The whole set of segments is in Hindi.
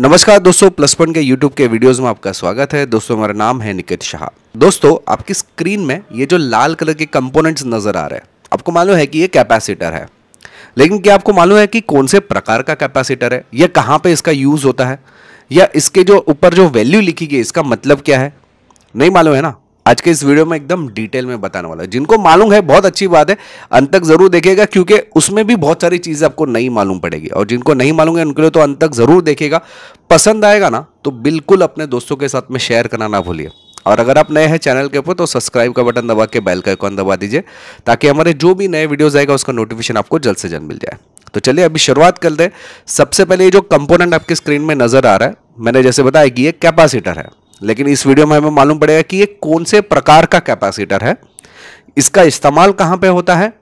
नमस्कार दोस्तों प्लस पॉइंट के यूट्यूब के वीडियोस में आपका स्वागत है दोस्तों हमारा नाम है निकित शाह दोस्तों आपकी स्क्रीन में ये जो लाल कलर के कंपोनेंट्स नज़र आ रहे हैं आपको मालूम है कि ये कैपेसिटर है लेकिन क्या आपको मालूम है कि कौन से प्रकार का कैपेसिटर है या कहाँ पर इसका यूज़ होता है या इसके जो ऊपर जो वैल्यू लिखी गई इसका मतलब क्या है नहीं मालूम है ना आज के इस वीडियो में एकदम डिटेल में बताने वाला है जिनको मालूम है बहुत अच्छी बात है अंत तक जरूर देखेगा क्योंकि उसमें भी बहुत सारी चीज़ें आपको नहीं मालूम पड़ेगी और जिनको नहीं मालूम है उनके लिए तो अंत तक जरूर देखेगा पसंद आएगा ना तो बिल्कुल अपने दोस्तों के साथ में शेयर करना ना भूलिए और अगर आप नए हैं चैनल के ऊपर तो सब्सक्राइब का बटन दबा के बैल का आइकॉन दबा दीजिए ताकि हमारे जो भी नए वीडियोज़ आएगा उसका नोटिफिकेशन आपको जल्द से जल्द मिल जाए तो चलिए अभी शुरुआत कर दे सबसे पहले ये जो कंपोनेंट आपके स्क्रीन में नज़र आ रहा है मैंने जैसे बताया कि ये कैपेसिटर है लेकिन इस वीडियो में हमें मालूम पड़ेगा कि ये कौन से प्रकार का कैपेसिटर है इसका इस्तेमाल कहाँ पे होता है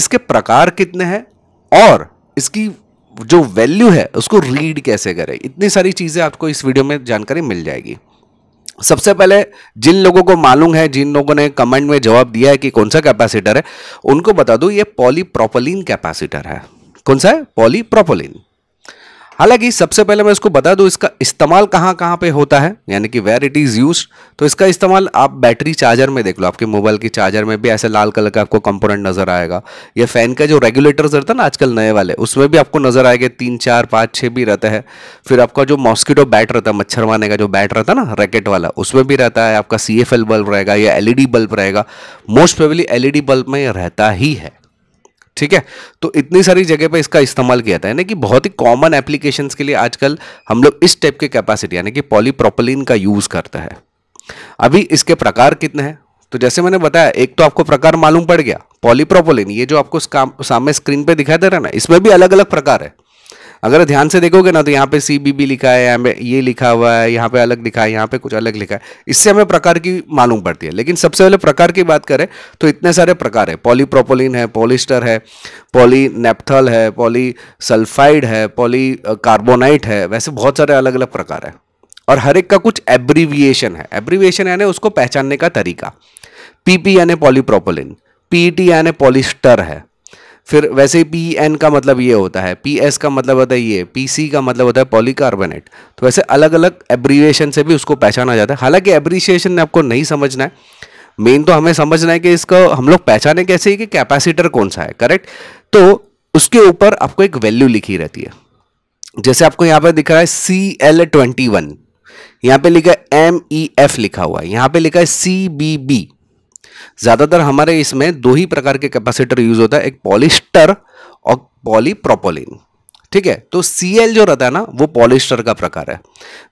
इसके प्रकार कितने हैं और इसकी जो वैल्यू है उसको रीड कैसे करें इतनी सारी चीज़ें आपको इस वीडियो में जानकारी मिल जाएगी सबसे पहले जिन लोगों को मालूम है जिन लोगों ने कमेंट में जवाब दिया है कि कौन सा कैपेसिटर है उनको बता दूँ ये पॉलीप्रोपोलिन कैपेसिटर है कौन सा है पॉलीप्रोपोलिन हालांकि सबसे पहले मैं इसको बता दूं इसका इस्तेमाल कहाँ कहाँ पे होता है यानी कि वेयर इट इज़ यूज तो इसका इस्तेमाल आप बैटरी चार्जर में देख लो आपके मोबाइल के चार्जर में भी ऐसे लाल कलर का आपको कंपोनेंट नजर आएगा या फैन का जो रेगुलेटर्स रहता है ना आजकल नए वाले उसमें भी आपको नजर आएगा तीन चार पाँच छः भी रहता है फिर आपका जो मॉस्किटो बैट रहता है मच्छर मारने का जो बैट रहता है ना रैकेट वाला उसमें भी रहता है आपका सी बल्ब रहेगा या एल बल्ब रहेगा मोस्ट प्रोबली एल बल्ब में रहता ही है ठीक है तो इतनी सारी जगह पे इसका इस्तेमाल किया था यानी कि बहुत ही कॉमन एप्लीकेशंस के लिए आजकल हम लोग इस टाइप के कैपेसिटी यानी कि पॉलीप्रोपलिन का यूज़ करता है अभी इसके प्रकार कितने हैं तो जैसे मैंने बताया एक तो आपको प्रकार मालूम पड़ गया पॉलीप्रोपोलिन ये जो आपको सामने स्क्रीन पे दिखाई दे रहा है ना इसमें भी अलग अलग प्रकार है अगर ध्यान से देखोगे ना तो यहाँ पे सी बी बी लिखा है यहाँ पे ये लिखा हुआ है यहाँ पे अलग लिखा है यहाँ पे कुछ अलग लिखा है इससे हमें प्रकार की मालूम पड़ती है लेकिन सबसे पहले प्रकार की बात करें तो इतने सारे प्रकार है पॉलीप्रोपोलिन है पॉलिस्टर है नेपथल है पॉलीसल्फाइड है पॉली कार्बोनाइट है वैसे बहुत सारे अलग अलग प्रकार है और हर एक का कुछ एब्रीविएशन है एब्रीविएशन यानी उसको पहचानने का तरीका पीपी यानी पॉलीप्रोपोलिन टी यानी पॉलिस्टर है फिर वैसे पी एन का मतलब ये होता है पी एस का मतलब होता है ये पी सी का मतलब होता है पॉलीकार्बोनेट तो वैसे अलग अलग एब्रीविएशन से भी उसको पहचाना जाता है हालांकि एब्रीशिएशन ने आपको नहीं समझना है मेन तो हमें समझना है कि इसका हम लोग पहचाने कैसे कि कैपेसिटर कौन सा है करेक्ट तो उसके ऊपर आपको एक वैल्यू लिखी रहती है जैसे आपको यहाँ पर दिख रहा है सी एल ट्वेंटी वन यहाँ पर लिखा है एम ई एफ लिखा हुआ है यहाँ पर लिखा है सी बी बी ज़्यादातर हमारे इसमें दो ही प्रकार के कैपेसिटर यूज होता है एक पॉलिस्टर और पॉलीप्रोपोलिन ठीक है तो सी जो रहता है ना वो पॉलिस्टर का प्रकार है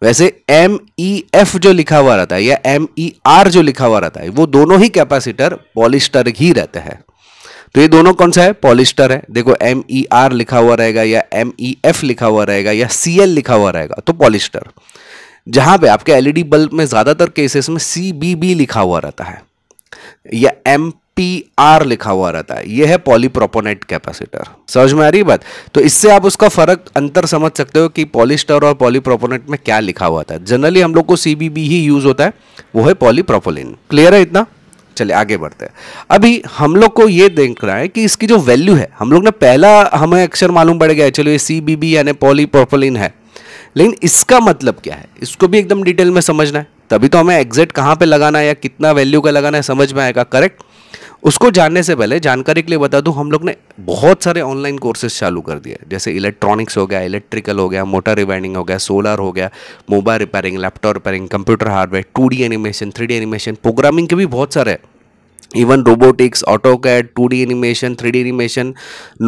वैसे एम ई एफ जो लिखा हुआ रहता है या एम ई आर जो लिखा हुआ रहता है वो दोनों ही कैपेसिटर पॉलिस्टर ही रहते हैं तो ये दोनों कौन सा है पॉलिस्टर है देखो एम ई आर लिखा हुआ रहेगा या एम ई एफ लिखा हुआ रहेगा या सी एल लिखा हुआ रहेगा तो पॉलिस्टर जहां पे आपके एलईडी बल्ब e में ज़्यादातर केसेस में सी बी बी लिखा हुआ रहता है या एम पी आर लिखा हुआ रहता है यह है पॉलीप्रोपोनेट कैपेसिटर समझ में आ रही बात तो इससे आप उसका फर्क अंतर समझ सकते हो कि पॉलिस्टर और पॉलीप्रोपोनेट में क्या लिखा हुआ था जनरली हम लोग को सीबीबी ही यूज होता है वो है पॉलीप्रोपोलिन क्लियर है इतना चले आगे बढ़ते हैं अभी हम लोग को ये देख रहा है कि इसकी जो वैल्यू है हम लोग ने पहला हमें अक्षर मालूम पड़ गया चलो ये सी बी बी यानी पॉलीप्रोपोलिन है लेकिन इसका मतलब क्या है इसको भी एकदम डिटेल में समझना है तभी तो हमें एग्जैक्ट कहाँ पे लगाना है या कितना वैल्यू का लगाना है समझ में आएगा करेक्ट उसको जानने से पहले जानकारी के लिए बता दूं हम लोग ने बहुत सारे ऑनलाइन कोर्सेज चालू कर दिए जैसे इलेक्ट्रॉनिक्स हो गया इलेक्ट्रिकल हो गया मोटर रिवाइंडिंग हो गया सोलर हो गया mobile repairing laptop repairing computer hardware two animation three animation programming के भी बहुत सारे even robotics auto CAD two D animation three D animation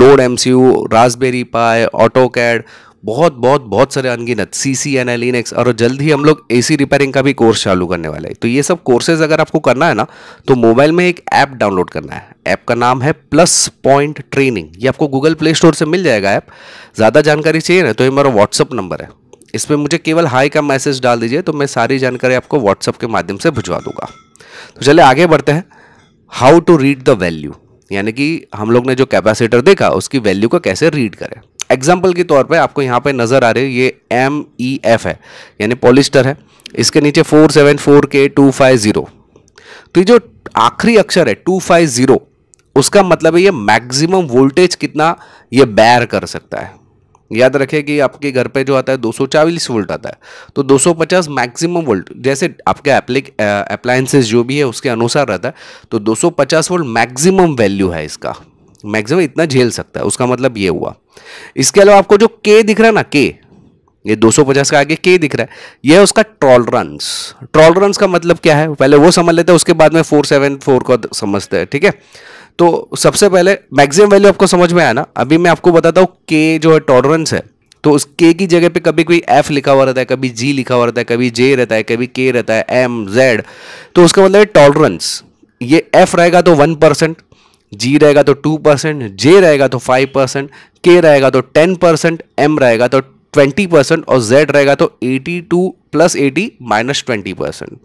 node M C U raspberry pi auto CAD बहुत बहुत बहुत सारे अनगिनत सी सी एन एल इनेक्स और जल्द ही हम लोग ए सी रिपेयरिंग का भी कोर्स चालू करने वाले हैं तो ये सब कोर्सेज अगर आपको करना है ना तो मोबाइल में एक ऐप डाउनलोड करना है ऐप का नाम है प्लस पॉइंट ट्रेनिंग ये आपको गूगल प्ले स्टोर से मिल जाएगा ऐप ज़्यादा जानकारी चाहिए ना तो ये मेरा व्हाट्सअप नंबर है इस पर मुझे केवल हाई का मैसेज डाल दीजिए तो मैं सारी जानकारी आपको व्हाट्सअप के माध्यम से भिजवा दूंगा तो चलिए आगे बढ़ते हैं how to read the value यानी कि हम लोग ने जो कैपेसिटर देखा उसकी वैल्यू को कैसे रीड करें एग्जाम्पल के तौर पर आपको यहाँ पर नज़र आ रही है ये एम ई एफ है यानी पॉलिस्टर है इसके नीचे फोर सेवन फोर के टू फाइव ज़ीरो तो ये जो आखिरी अक्षर है टू फाइव ज़ीरो उसका मतलब है ये मैक्सिमम वोल्टेज कितना ये बैर कर सकता है याद रखें कि आपके घर पे जो आता है दो सौ चालीस वोल्ट आता है तो दो सौ पचास मैक्सिमम वोल्ट जैसे आपके एप्लिक अप्लायंसेज जो भी है उसके अनुसार रहता है तो दो सौ पचास वोल्ट मैक्सिमम वैल्यू है इसका मैक्सिमम इतना झेल सकता है उसका मतलब ये हुआ इसके अलावा आपको जो के दिख रहा है ना के ये 250 का आगे के दिख रहा है ये है उसका टॉलरेंस टॉलरेंस का मतलब क्या है पहले वो समझ लेते हैं उसके बाद में 474 सेवन फोर को समझते हैं ठीक है थीके? तो सबसे पहले मैक्सिमम वैल्यू आपको समझ में आया ना अभी मैं आपको बताता हूँ के जो है टॉलरेंस है तो उस के की जगह पे कभी कोई एफ लिखा हुआ रहता है कभी जी लिखा हुआ रहता है कभी जे रहता है कभी के रहता है एम जेड तो उसका मतलब टॉलरेंस ये एफ रहेगा तो वन परसेंट जी रहेगा तो टू परसेंट जे रहेगा तो फाइव परसेंट के रहेगा तो टेन परसेंट एम रहेगा तो ट्वेंटी परसेंट और जेड रहेगा तो eighty two plus eighty minus twenty percent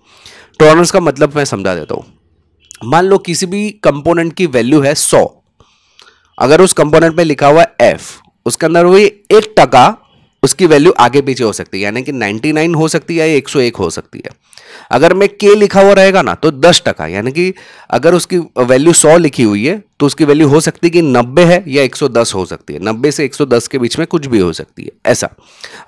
tolerance का मतलब मैं समझा देता हूँ मान लो किसी भी कंपोनेंट की वैल्यू है सौ अगर उस कंपोनेंट में लिखा हुआ है एफ उसके अंदर वही एक टका उसकी वैल्यू आगे पीछे हो सकती है यानी कि 99 हो सकती है या 101 हो सकती है अगर मैं के लिखा हुआ रहेगा ना तो दस टका यानी कि अगर उसकी वैल्यू सौ लिखी हुई है तो उसकी वैल्यू हो सकती है कि नब्बे है या 110 हो सकती है नब्बे से 110 के बीच में कुछ भी हो सकती है ऐसा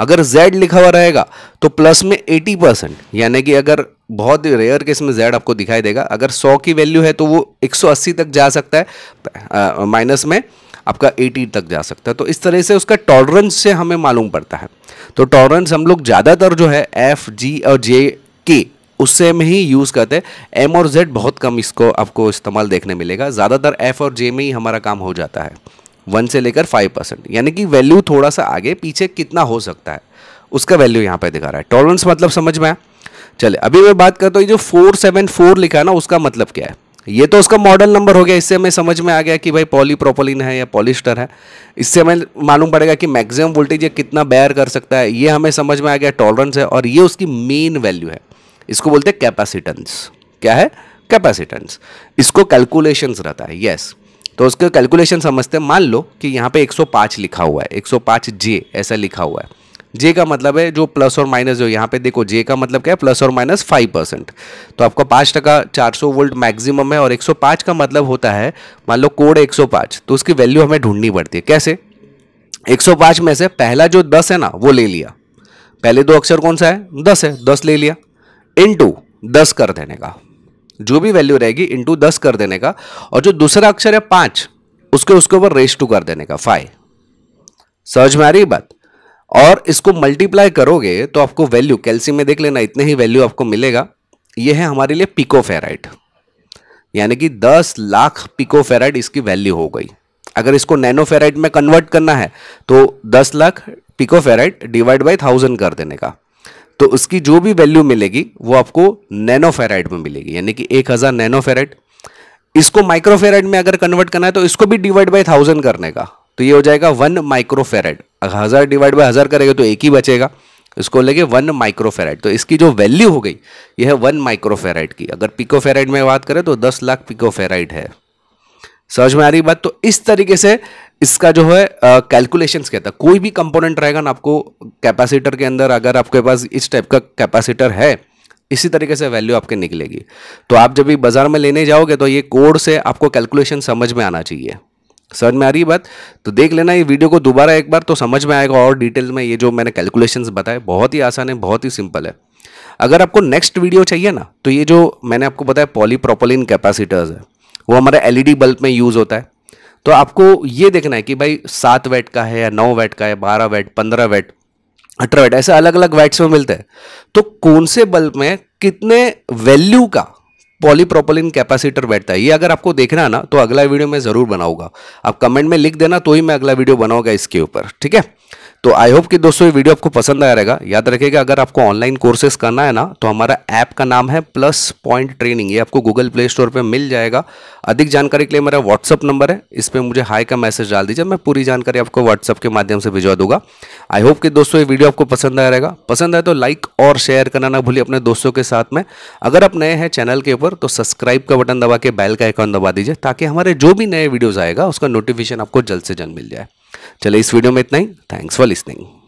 अगर जेड लिखा हुआ रहेगा तो प्लस में एटी परसेंट यानी कि अगर बहुत रेयर केस में जेड आपको दिखाई देगा अगर 100 की वैल्यू है तो वो 180 तक जा सकता है माइनस में आपका 80 तक जा सकता है तो इस तरह से उसका टॉलरेंस से हमें मालूम पड़ता है तो टॉलरेंस हम लोग ज़्यादातर जो है एफ जी और जे के उससे में ही यूज़ करते हैं एम और जेड बहुत कम इसको आपको इस्तेमाल देखने मिलेगा ज़्यादातर एफ और जे में ही हमारा काम हो जाता है वन से लेकर फाइव परसेंट यानी कि वैल्यू थोड़ा सा आगे पीछे कितना हो सकता है उसका वैल्यू यहाँ पे दिखा रहा है टॉलरेंस मतलब समझ में आया चले अभी मैं बात करता हूँ ये जो फोर सेवन फोर लिखा है ना उसका मतलब क्या है ये तो उसका मॉडल नंबर हो गया इससे हमें समझ में आ गया कि भाई पॉलीप्रोपोलिन है या पॉलिस्टर है इससे हमें मालूम पड़ेगा कि मैक्सिमम वोल्टेज ये कितना बैर कर सकता है ये हमें समझ में आ गया टॉलरेंस है और ये उसकी मेन वैल्यू है इसको बोलते हैं कैपेसिटेंस क्या है कैपेसिटेंस इसको कैलकुलेशंस रहता है यस तो उसके कैलकुलेशन समझते हैं मान लो कि यहाँ पे 105 लिखा हुआ है 105 जे ऐसा लिखा हुआ है जे का मतलब है जो प्लस और माइनस जो यहाँ पे देखो जे का मतलब क्या है प्लस और माइनस फाइव परसेंट तो आपका पाँच टका चार सौ वोल्ट मैक्सिमम है और एक सौ पाँच का मतलब होता है मान लो कोड एक सौ पाँच तो उसकी वैल्यू हमें ढूंढनी पड़ती है कैसे एक सौ पाँच में से पहला जो दस है ना वो ले लिया पहले दो अक्षर कौन सा है दस है दस ले लिया टू दस कर देने का जो भी वैल्यू रहेगी टू दस कर देने का और जो दूसरा अक्षर है पाँच उसके उसके ऊपर रेस टू कर देने का फाइव समझ में आ रही बात और इसको मल्टीप्लाई करोगे तो आपको वैल्यू कैल्सियम में देख लेना इतने ही वैल्यू आपको मिलेगा ये है हमारे लिए पिकोफेराइट यानी कि 10 लाख पिकोफेराइट इसकी वैल्यू हो गई अगर इसको नैनोफेराइट में कन्वर्ट करना है तो 10 lakh picofarad divide by thousand कर देने का तो उसकी जो भी वैल्यू मिलेगी वो आपको नैनोफेराइट में मिलेगी यानी कि एक हज़ार नैनोफेराइट इसको माइक्रोफेराइट में अगर कन्वर्ट करना है तो इसको भी डिवाइड बाय थाउजेंड करने का तो ये हो जाएगा वन माइक्रोफेरेड अगर हज़ार डिवाइड बाई हज़ार करेगा तो एक ही बचेगा इसको लेके वन माइक्रोफेराइड तो इसकी जो वैल्यू हो गई यह है वन माइक्रोफेराइड की अगर पिकोफेराइड में बात करें तो दस लाख पिकोफेराइड है समझ में आ रही बात तो इस तरीके से इसका जो है कैलकुलेशंस कहता है कोई भी कंपोनेंट रहेगा ना आपको कैपेसिटर के अंदर अगर आपके पास इस टाइप का कैपेसिटर है इसी तरीके से वैल्यू आपके निकलेगी तो आप जब भी बाज़ार में लेने जाओगे तो ये कोड से आपको कैलकुलेशन समझ में आना चाहिए समझ में आ रही है बात तो देख लेना ये वीडियो को दोबारा एक बार तो समझ में आएगा और डिटेल में ये जो मैंने कैलकुलेशंस बताए बहुत ही आसान है बहुत ही सिंपल है अगर आपको नेक्स्ट वीडियो चाहिए ना तो ये जो मैंने आपको बताया पॉलीप्रोपोलिन कैपेसिटर्स है वो हमारे एलईडी बल्ब e में यूज़ होता है तो आपको ये देखना है कि भाई सात वैट का है या नौ वैट का है बारह वैट पंद्रह वैट अठारह वैट ऐसे अलग अलग वैट्स में मिलते हैं तो कौन से बल्ब में कितने वैल्यू का पॉलीप्रोपोलिन कैपेसिटर बैठता है ये अगर आपको देखना है ना तो अगला वीडियो मैं ज़रूर बनाऊंगा आप कमेंट में लिख देना तो ही मैं अगला वीडियो बनाऊंगा इसके ऊपर ठीक है तो आई होप कि दोस्तों ये वीडियो आपको पसंद आया रहेगा याद रखेगा अगर आपको ऑनलाइन कोर्सेज करना है ना तो हमारा ऐप का नाम है प्लस पॉइंट ट्रेनिंग ये आपको गूगल प्ले स्टोर पर मिल जाएगा अधिक जानकारी के लिए मेरा व्हाट्सअप नंबर है इस पर मुझे हाई का मैसेज डाल दीजिए मैं पूरी जानकारी आपको व्हाट्सअप के माध्यम से भिजवा दूंगा आई होप कि दोस्तों ये वीडियो आपको पसंद आया रहेगा पसंद आए तो लाइक और शेयर करना ना भूलिए अपने दोस्तों के साथ में अगर आप नए हैं चैनल के ऊपर तो सब्सक्राइब का बटन दबा के बैल का आइकॉन दबा दीजिए ताकि हमारे जो भी नए वीडियोज़ आएगा उसका नोटिफिकेशन आपको जल्द से जल्द मिल जाए चले इस वीडियो में इतना ही थैंक्स फॉर लिसनिंग